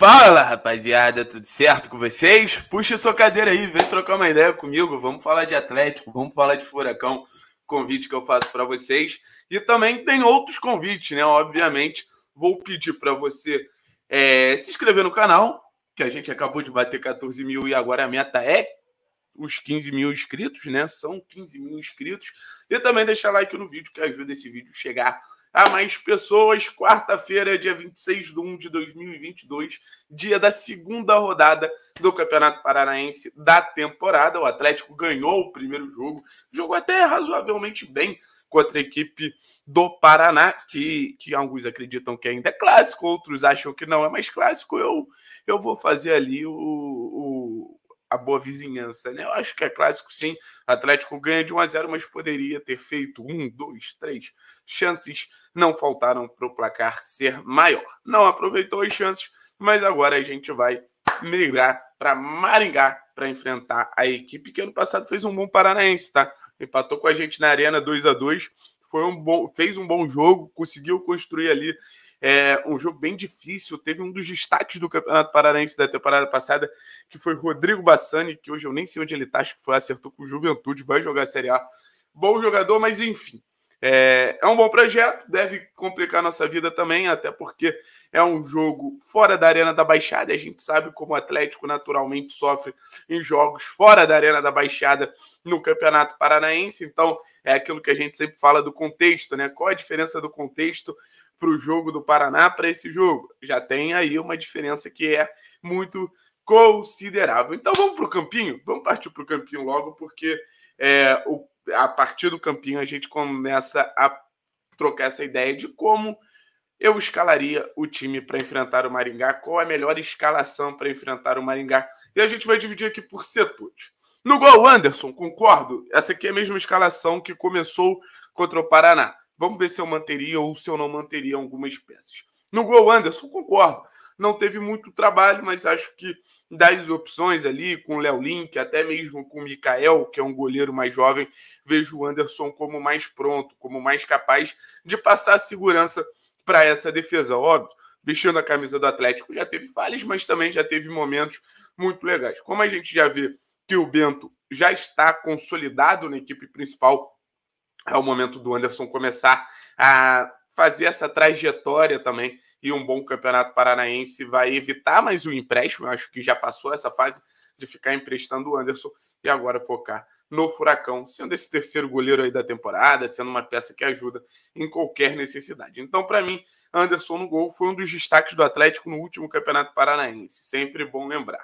Fala rapaziada, tudo certo com vocês? Puxa sua cadeira aí, vem trocar uma ideia comigo. Vamos falar de Atlético, vamos falar de Furacão. Convite que eu faço para vocês. E também tem outros convites, né? Obviamente, vou pedir para você é, se inscrever no canal, que a gente acabou de bater 14 mil e agora a meta é os 15 mil inscritos, né? São 15 mil inscritos. E também deixar like no vídeo que ajuda esse vídeo a chegar a mais pessoas. Quarta-feira, dia 26 de 1 de 2022, dia da segunda rodada do Campeonato Paranaense da temporada. O Atlético ganhou o primeiro jogo, jogou até razoavelmente bem contra a equipe do Paraná, que, que alguns acreditam que ainda é clássico, outros acham que não é mais clássico. Eu, eu vou fazer ali o, o a boa vizinhança, né? Eu acho que é clássico, sim. Atlético ganha de 1 a 0, mas poderia ter feito um, dois, três chances. Não faltaram para o placar ser maior. Não aproveitou as chances, mas agora a gente vai migrar para Maringá para enfrentar a equipe que ano passado fez um bom paranaense, tá? Empatou com a gente na Arena 2 a 2 foi um bom, fez um bom jogo, conseguiu construir ali é um jogo bem difícil. Teve um dos destaques do Campeonato Paranaense da temporada passada, que foi Rodrigo Bassani, que hoje eu nem sei onde ele está acho que foi, acertou com o Juventude, vai jogar a Série A. Bom jogador, mas enfim. É, é um bom projeto, deve complicar nossa vida também, até porque é um jogo fora da Arena da Baixada. A gente sabe como o Atlético naturalmente sofre em jogos fora da Arena da Baixada no Campeonato Paranaense. Então, é aquilo que a gente sempre fala do contexto, né? Qual a diferença do contexto para o jogo do Paraná para esse jogo. Já tem aí uma diferença que é muito considerável. Então vamos para o campinho? Vamos partir para o campinho logo, porque é, o, a partir do campinho a gente começa a trocar essa ideia de como eu escalaria o time para enfrentar o Maringá, qual a melhor escalação para enfrentar o Maringá. E a gente vai dividir aqui por setores. No gol, Anderson, concordo. Essa aqui é a mesma escalação que começou contra o Paraná. Vamos ver se eu manteria ou se eu não manteria algumas peças. No gol, Anderson, concordo. Não teve muito trabalho, mas acho que das opções ali, com o Léo Link, até mesmo com o Mikael, que é um goleiro mais jovem, vejo o Anderson como mais pronto, como mais capaz de passar segurança para essa defesa. Óbvio, vestindo a camisa do Atlético, já teve falhas, mas também já teve momentos muito legais. Como a gente já vê que o Bento já está consolidado na equipe principal é o momento do Anderson começar a fazer essa trajetória também e um bom campeonato paranaense vai evitar mais o um empréstimo. Eu acho que já passou essa fase de ficar emprestando o Anderson e agora focar no Furacão, sendo esse terceiro goleiro aí da temporada, sendo uma peça que ajuda em qualquer necessidade. Então, para mim, Anderson no gol foi um dos destaques do Atlético no último Campeonato Paranaense. Sempre bom lembrar.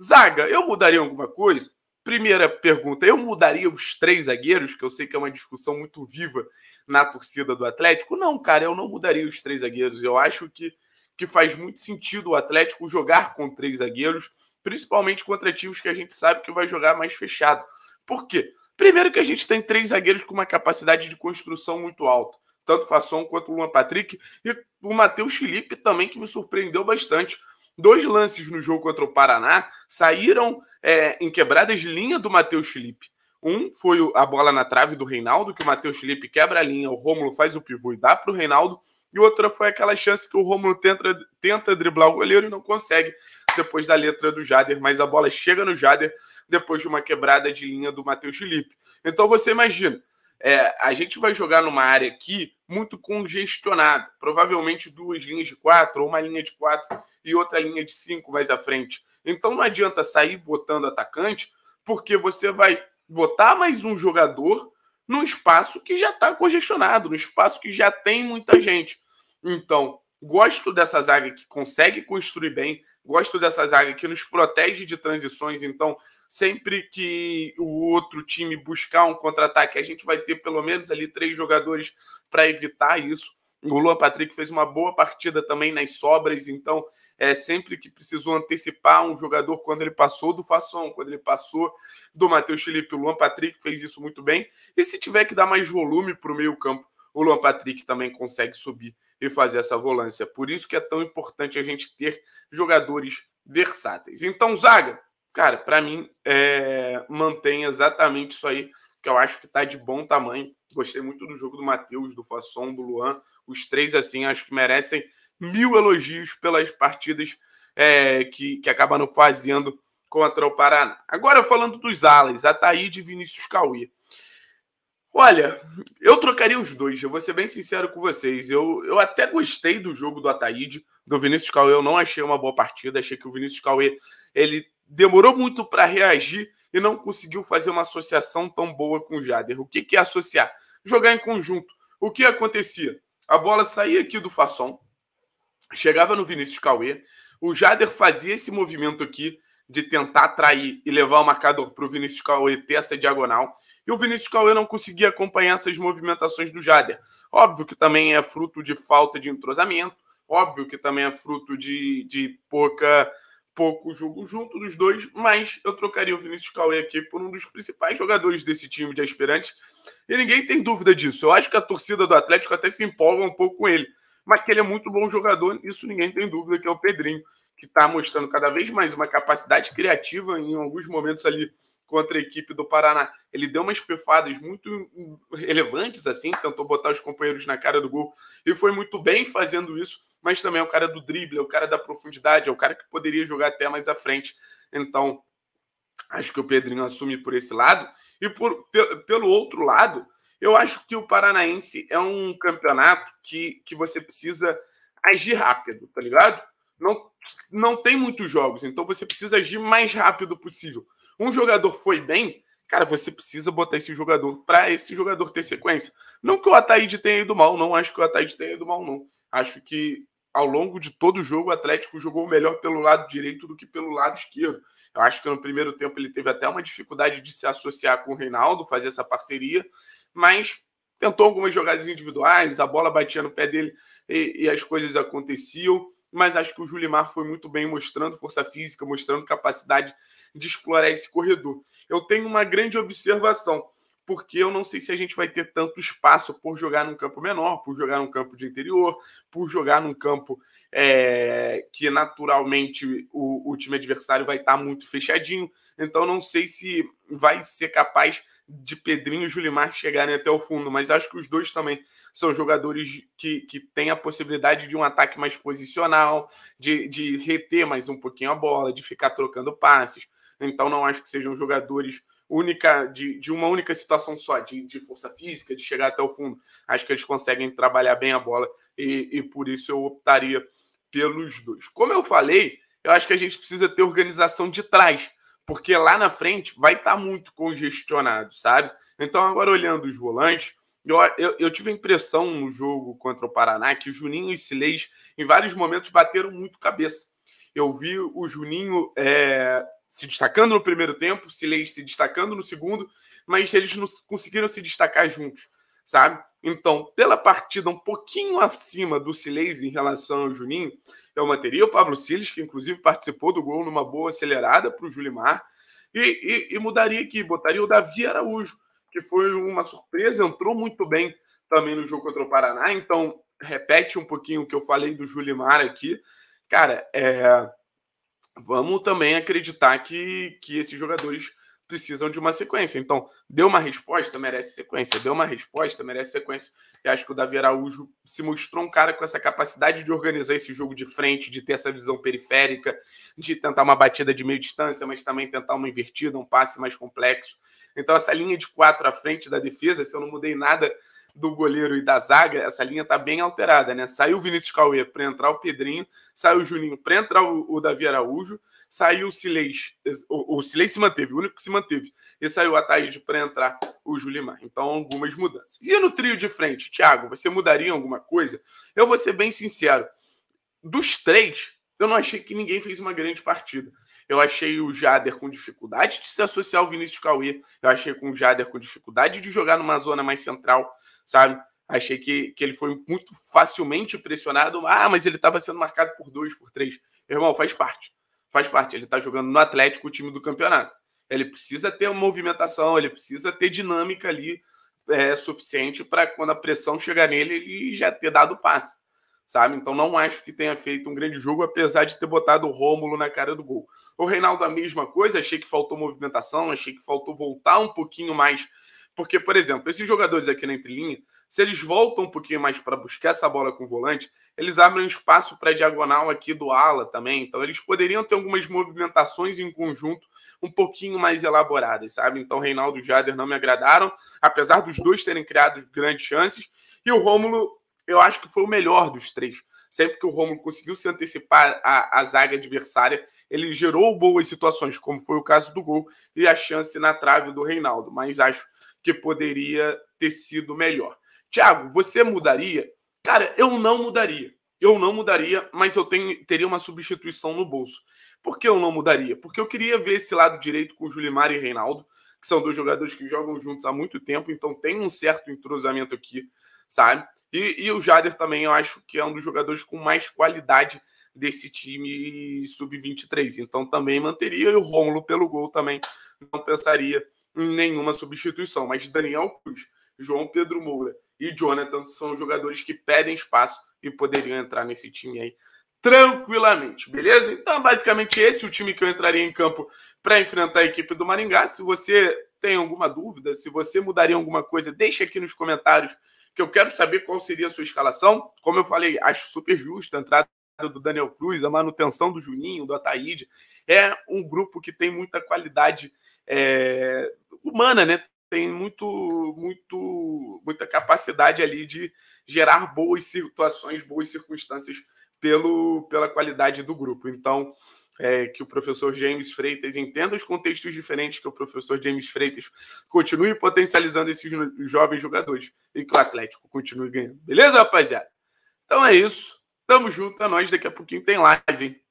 Zaga, eu mudaria alguma coisa? Primeira pergunta: eu mudaria os três zagueiros, que eu sei que é uma discussão muito viva na torcida do Atlético? Não, cara, eu não mudaria os três zagueiros. Eu acho que, que faz muito sentido o Atlético jogar com três zagueiros, principalmente contra times que a gente sabe que vai jogar mais fechado. Por quê? Primeiro, que a gente tem três zagueiros com uma capacidade de construção muito alta. Tanto Fasson quanto o Luan Patrick e o Matheus Felipe também, que me surpreendeu bastante Dois lances no jogo contra o Paraná saíram é, em quebradas de linha do Matheus Felipe. Um foi a bola na trave do Reinaldo, que o Matheus Felipe quebra a linha, o Rômulo faz o pivô e dá para o Reinaldo. E outra foi aquela chance que o Rômulo tenta, tenta driblar o goleiro e não consegue, depois da letra do Jader, mas a bola chega no Jader depois de uma quebrada de linha do Matheus Felipe. Então você imagina, é, a gente vai jogar numa área aqui muito congestionada. Provavelmente duas linhas de quatro, ou uma linha de quatro e outra linha de cinco mais à frente. Então não adianta sair botando atacante, porque você vai botar mais um jogador num espaço que já está congestionado, num espaço que já tem muita gente. Então, gosto dessa zaga que consegue construir bem, gosto dessa zaga que nos protege de transições. Então, Sempre que o outro time buscar um contra-ataque, a gente vai ter pelo menos ali três jogadores para evitar isso. O Luan Patrick fez uma boa partida também nas sobras, então é sempre que precisou antecipar um jogador quando ele passou do Façon quando ele passou do Matheus Felipe, o Luan Patrick fez isso muito bem. E se tiver que dar mais volume para o meio-campo, o Luan Patrick também consegue subir e fazer essa volância. Por isso que é tão importante a gente ter jogadores versáteis. Então, zaga, Cara, para mim, é, mantém exatamente isso aí que eu acho que está de bom tamanho. Gostei muito do jogo do Matheus, do Fasson, do Luan. Os três, assim, acho que merecem mil elogios pelas partidas é, que, que acabaram fazendo contra o Paraná. Agora falando dos alas, Ataíde e Vinícius Cauê. Olha, eu trocaria os dois, eu vou ser bem sincero com vocês. Eu, eu até gostei do jogo do Ataíde, do Vinícius Cauê, eu não achei uma boa partida, achei que o Vinícius Cauê ele demorou muito para reagir e não conseguiu fazer uma associação tão boa com o Jader. O que, que é associar? Jogar em conjunto. O que acontecia? A bola saía aqui do Façon, chegava no Vinícius Cauê, o Jader fazia esse movimento aqui de tentar atrair e levar o marcador para o Vinícius Cauê ter essa diagonal, e o Vinícius Cauê não conseguia acompanhar essas movimentações do Jader. Óbvio que também é fruto de falta de entrosamento, óbvio que também é fruto de, de pouca pouco jogo junto dos dois, mas eu trocaria o Vinícius Cauê aqui por um dos principais jogadores desse time de aspirantes. E ninguém tem dúvida disso. Eu acho que a torcida do Atlético até se empolga um pouco com ele. Mas que ele é muito bom jogador, isso ninguém tem dúvida, que é o Pedrinho, que está mostrando cada vez mais uma capacidade criativa em alguns momentos ali contra a equipe do Paraná. Ele deu umas pefadas muito relevantes, assim, tentou botar os companheiros na cara do gol e foi muito bem fazendo isso mas também é o cara do drible, é o cara da profundidade, é o cara que poderia jogar até mais à frente. Então, acho que o Pedrinho assume por esse lado. E por, pelo outro lado, eu acho que o Paranaense é um campeonato que, que você precisa agir rápido, tá ligado? Não, não tem muitos jogos, então você precisa agir mais rápido possível. Um jogador foi bem, Cara, você precisa botar esse jogador para esse jogador ter sequência. Não que o Ataíde tenha ido mal, não acho que o Ataíde tenha ido mal, não. Acho que ao longo de todo o jogo, o Atlético jogou melhor pelo lado direito do que pelo lado esquerdo. Eu acho que no primeiro tempo ele teve até uma dificuldade de se associar com o Reinaldo, fazer essa parceria, mas tentou algumas jogadas individuais, a bola batia no pé dele e, e as coisas aconteciam mas acho que o Julimar foi muito bem mostrando força física, mostrando capacidade de explorar esse corredor. Eu tenho uma grande observação porque eu não sei se a gente vai ter tanto espaço por jogar num campo menor, por jogar num campo de interior, por jogar num campo é, que naturalmente o, o, time adversário vai estar tá muito fechadinho. Então não sei se vai ser capaz de Pedrinho e Julimar chegarem até o fundo, mas acho que os dois também são jogadores que, que têm a possibilidade de um ataque mais posicional, de, de reter mais um pouquinho a bola, de ficar trocando passes. Então não acho que sejam jogadores única de, de uma única situação só, de, de força física, de chegar até o fundo. Acho que eles conseguem trabalhar bem a bola e, e por isso eu optaria pelos dois. Como eu falei, eu acho que a gente precisa ter organização de trás, porque lá na frente vai estar tá muito congestionado, sabe? Então, agora olhando os volantes, eu, eu, eu tive a impressão no jogo contra o Paraná que o Juninho e Sileis, em vários momentos, bateram muito cabeça. Eu vi o Juninho é, se destacando no primeiro tempo, Silêncio se destacando no segundo, mas eles não conseguiram se destacar juntos, sabe? Então, pela partida um pouquinho acima do Siles em relação ao Juninho, eu manteria o Pablo Siles, que inclusive participou do gol numa boa acelerada para o Julimar, e, e, e mudaria aqui, botaria o Davi Araújo, que foi uma surpresa, entrou muito bem também no jogo contra o Paraná, então repete um pouquinho o que eu falei do Julimar aqui. Cara, é, vamos também acreditar que, que esses jogadores precisam de uma sequência. Então, deu uma resposta, merece sequência. Deu uma resposta, merece sequência. E acho que o Davi Araújo se mostrou um cara com essa capacidade de organizar esse jogo de frente, de ter essa visão periférica, de tentar uma batida de meia distância, mas também tentar uma invertida, um passe mais complexo. Então, essa linha de quatro à frente da defesa, se eu não mudei nada do goleiro e da zaga, essa linha tá bem alterada, né? Saiu o Vinícius Cauê para entrar o Pedrinho, saiu o Juninho para entrar o, o, Davi Araújo, saiu o Silês, o, o Silês se manteve, o único que se manteve, e saiu o Ataíde para entrar o Julimar. Então, algumas mudanças. E no trio de frente, Thiago, você mudaria alguma coisa? Eu vou ser bem sincero, dos três, eu não achei que ninguém fez uma grande partida. Eu achei o Jader com dificuldade de se associar ao Vinícius Cauê. Eu achei com o Jader com dificuldade de jogar numa zona mais central sabe? Achei que, que ele foi muito facilmente pressionado. Ah, mas ele estava sendo marcado por dois, por três. irmão, faz parte. Faz parte. Ele está jogando no Atlético, o time do campeonato. Ele precisa ter uma movimentação, ele precisa ter dinâmica ali é, suficiente para quando a pressão chegar nele, ele já ter dado o passe. Sabe? Então não acho que tenha feito um grande jogo, apesar de ter botado o Rômulo na cara do gol. O Reinaldo, a mesma coisa, achei que faltou movimentação, achei que faltou voltar um pouquinho mais porque, por exemplo, esses jogadores aqui na entrelinha, se eles voltam um pouquinho mais para buscar essa bola com o volante, eles abrem espaço para a diagonal aqui do ala também. Então, eles poderiam ter algumas movimentações em conjunto um pouquinho mais elaboradas, sabe? Então, Reinaldo e Jader não me agradaram, apesar dos dois terem criado grandes chances. E o Rômulo, eu acho que foi o melhor dos três. Sempre que o Rômulo conseguiu se antecipar à, à zaga adversária, ele gerou boas situações, como foi o caso do gol e a chance na trave do Reinaldo. Mas acho que poderia ter sido melhor. Tiago, você mudaria? Cara, eu não mudaria. Eu não mudaria, mas eu tenho, teria uma substituição no bolso. Por que eu não mudaria? Porque eu queria ver esse lado direito com o Julimar e Reinaldo, que são dois jogadores que jogam juntos há muito tempo, então tem um certo entrosamento aqui, sabe? E, e o Jader também, eu acho que é um dos jogadores com mais qualidade desse time sub-23. Então também manteria e o Romulo pelo gol também não pensaria nenhuma substituição. Mas Daniel Cruz, João Pedro Moura e Jonathan são jogadores que pedem espaço e poderiam entrar nesse time aí tranquilamente, beleza? Então, basicamente, esse é o time que eu entraria em campo para enfrentar a equipe do Maringá. Se você tem alguma dúvida, se você mudaria alguma coisa, deixa aqui nos comentários que eu quero saber qual seria a sua escalação. Como eu falei, acho super justo a entrada do Daniel Cruz, a manutenção do Juninho, do Ataíde. É um grupo que tem muita qualidade é, humana, né? Tem muito, muito, muita capacidade ali de gerar boas situações, boas circunstâncias pelo, pela qualidade do grupo. Então, é, que o professor James Freitas entenda os contextos diferentes, que o professor James Freitas continue potencializando esses jovens jogadores e que o Atlético continue ganhando. Beleza, rapaziada? Então é isso. Tamo junto, A é nós Daqui a pouquinho tem live, hein?